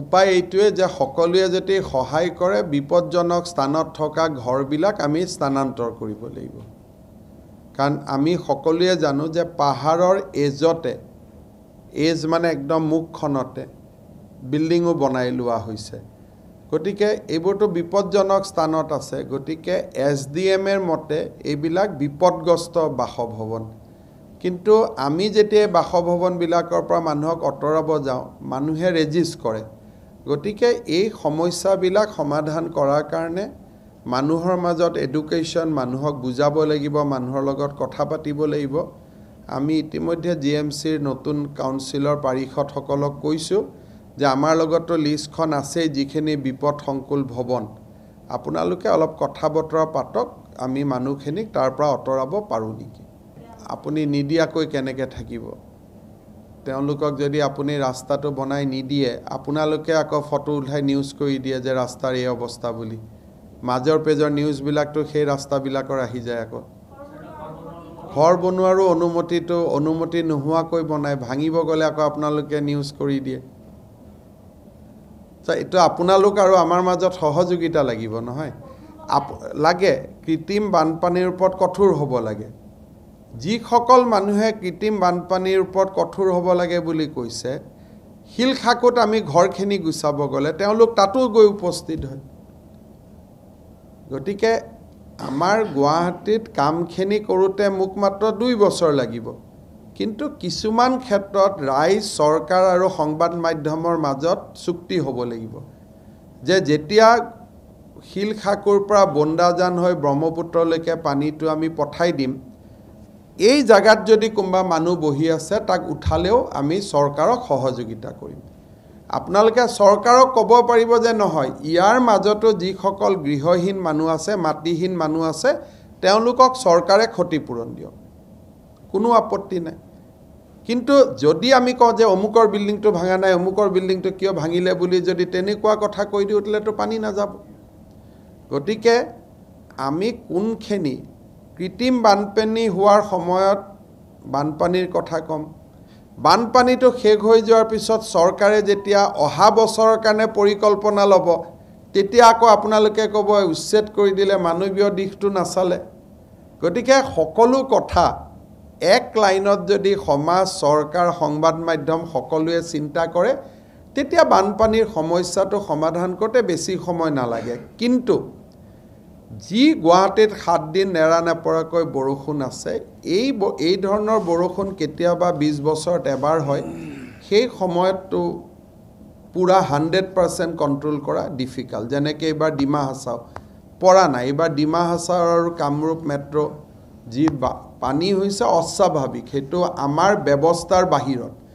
উপায় এইটোৱে যে সকলোৱে যদি সহায় কৰে বিপদজনক স্থানত থকা ঘৰবিলাক আমি স্থানান্তৰ কৰিব লাগিব কাৰণ আমি সকলোৱে জানো যে পাহাৰৰ এজতে এজ মানে একদম মুখখনতে বিল্ডিঙো বনাই লোৱা হৈছে গতিকে এইবোৰতো বিপদজনক স্থানত আছে গতিকে এছ ডি এমৰ মতে এইবিলাক বিপদগ্ৰস্ত বাসভৱন কিন্তু আমি যেতিয়া বাসভৱনবিলাকৰ পৰা মানুহক আঁতৰাব যাওঁ মানুহে ৰেজিষ্ট কৰে গতিকে এই সমস্যাবিলাক সমাধান কৰাৰ কাৰণে মানুহৰ মাজত এডুকেশ্যন মানুহক বুজাব লাগিব মানুহৰ লগত কথা পাতিব লাগিব আমি ইতিমধ্যে জি এম চিৰ নতুন কাউন্সিলৰ পাৰিষদসকলক কৈছোঁ যে আমাৰ লগতো লিষ্টখন আছেই যিখিনি বিপদ সংকুল ভৱন আপোনালোকে অলপ কথা বতৰা পাতক আমি মানুহখিনিক তাৰ পৰা আঁতৰাব পাৰোঁ নেকি আপুনি নিদিয়াকৈ কেনেকৈ থাকিব তেওঁলোকক যদি আপুনি ৰাস্তাটো বনাই নিদিয়ে আপোনালোকে আকৌ ফটো উঠাই নিউজ কৰি দিয়ে যে ৰাস্তাৰ এই অৱস্থা বুলি মাজৰ পেজৰ নিউজবিলাকতো সেই ৰাস্তাবিলাকৰ আহি যায় আকৌ ঘৰ বনোৱাৰো অনুমতিটো অনুমতি নোহোৱাকৈ বনায় ভাঙিব গ'লে আকৌ আপোনালোকে নিউজ কৰি দিয়ে এইটো আপোনালোক আৰু আমাৰ মাজত সহযোগিতা লাগিব নহয় লাগে কৃত্ৰিম বানপানীৰ ওপৰত কঠোৰ হ'ব লাগে যিসকল মানুহে কৃত্ৰিম বানপানীৰ ওপৰত কঠোৰ হ'ব লাগে বুলি কৈছে শিল খাকুত আমি ঘৰখিনি গুচাব গ'লে তেওঁলোক তাতো গৈ উপস্থিত হয় গতিকে আমাৰ গুৱাহাটীত কামখিনি কৰোঁতে মোক মাত্ৰ দুই বছৰ লাগিব কিন্তু কিছুমান ক্ষেত্ৰত ৰাইজ চৰকাৰ আৰু সংবাদ মাধ্যমৰ মাজত চুক্তি হ'ব লাগিব যে যেতিয়া শিল খাকুৰ পৰা বন্দাজান হৈ ব্ৰহ্মপুত্ৰলৈকে পানীটো আমি পঠাই দিম এই জেগাত যদি কোনোবা মানুহ বহি আছে তাক উঠালেও আমি চৰকাৰক সহযোগিতা কৰিম আপোনালোকে চৰকাৰক ক'ব পাৰিব যে নহয় ইয়াৰ মাজতো যিসকল গৃহহীন মানুহ আছে মাটিহীন মানুহ আছে তেওঁলোকক চৰকাৰে ক্ষতিপূৰণ দিয়ক কোনো আপত্তি নাই কিন্তু যদি আমি কওঁ যে অমুকৰ বিল্ডিংটো ভাঙা নাই অমুকৰ বিল্ডিংটো কিয় ভাঙিলে বুলি যদি তেনেকুৱা কথা কৈ দিওঁ তেতিয়াহ'লেতো পানী নাযাব গতিকে আমি কোনখিনি কৃত্ৰিম বানপানী হোৱাৰ সময়ত বানপানীৰ কথা ক'ম বানপানীটো শেষ হৈ যোৱাৰ পিছত চৰকাৰে যেতিয়া অহা বছৰৰ কাৰণে পৰিকল্পনা ল'ব তেতিয়া আকৌ আপোনালোকে ক'ব উচ্ছেদ কৰি দিলে মানৱীয় দিশটো নাচালে গতিকে সকলো কথা এক লাইনত যদি সমাজ চৰকাৰ সংবাদ মাধ্যম সকলোৱে চিন্তা কৰে তেতিয়া বানপানীৰ সমস্যাটো সমাধান কৰোঁতে বেছি সময় নালাগে কিন্তু যি গুৱাহাটীত সাতদিন নেৰা নেপৰাকৈ বৰষুণ আছে এই এই ধৰণৰ বৰষুণ কেতিয়াবা বিছ বছৰত এবাৰ হয় সেই সময়তো পূৰা হাণ্ড্ৰেড পাৰ্চেণ্ট কণ্ট্ৰল কৰা ডিফিকাল্ট যেনেকৈ এইবাৰ ডিমা হাছাও পৰা নাই এইবাৰ ডিমা হাচাও আৰু কামৰূপ মেট্ৰ' যি বা পানী হৈছে অস্বাভাৱিক সেইটো আমাৰ ব্যৱস্থাৰ বাহিৰত